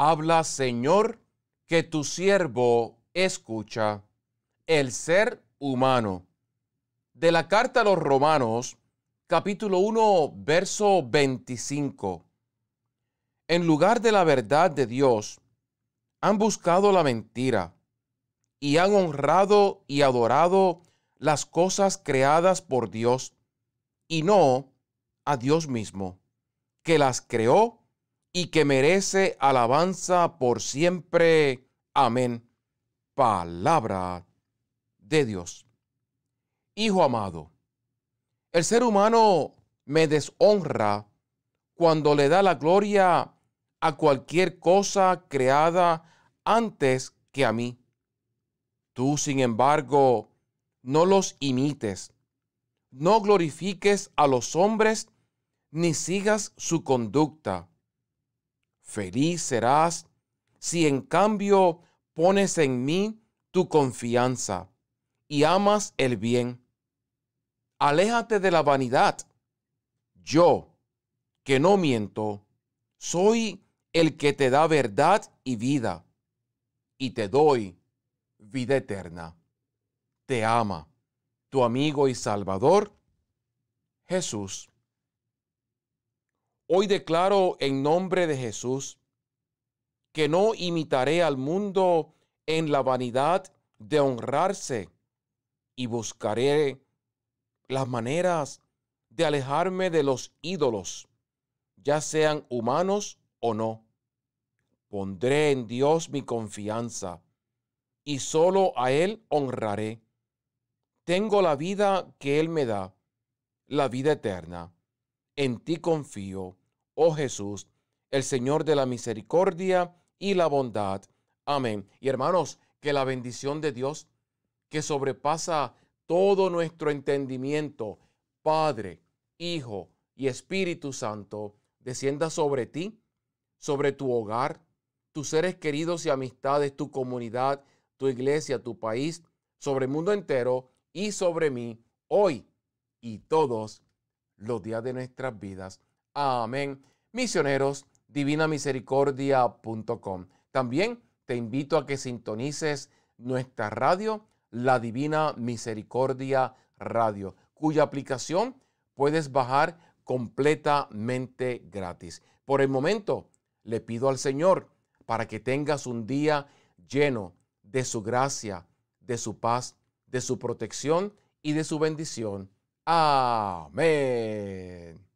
Habla, Señor, que tu siervo escucha el ser humano. De la carta a los Romanos, capítulo 1, verso 25. En lugar de la verdad de Dios, han buscado la mentira y han honrado y adorado las cosas creadas por Dios y no a Dios mismo, que las creó y que merece alabanza por siempre. Amén. Palabra de Dios. Hijo amado, el ser humano me deshonra cuando le da la gloria a cualquier cosa creada antes que a mí. Tú, sin embargo, no los imites, no glorifiques a los hombres, ni sigas su conducta Feliz serás si en cambio pones en mí tu confianza y amas el bien. Aléjate de la vanidad. Yo, que no miento, soy el que te da verdad y vida, y te doy vida eterna. Te ama tu amigo y Salvador, Jesús. Hoy declaro en nombre de Jesús que no imitaré al mundo en la vanidad de honrarse y buscaré las maneras de alejarme de los ídolos, ya sean humanos o no. Pondré en Dios mi confianza y solo a Él honraré. Tengo la vida que Él me da, la vida eterna. En ti confío oh Jesús, el Señor de la misericordia y la bondad. Amén. Y hermanos, que la bendición de Dios, que sobrepasa todo nuestro entendimiento, Padre, Hijo y Espíritu Santo, descienda sobre ti, sobre tu hogar, tus seres queridos y amistades, tu comunidad, tu iglesia, tu país, sobre el mundo entero y sobre mí, hoy y todos los días de nuestras vidas. Amén. Misioneros, divinamisericordia.com. También te invito a que sintonices nuestra radio, la Divina Misericordia Radio, cuya aplicación puedes bajar completamente gratis. Por el momento, le pido al Señor para que tengas un día lleno de su gracia, de su paz, de su protección y de su bendición. Amén.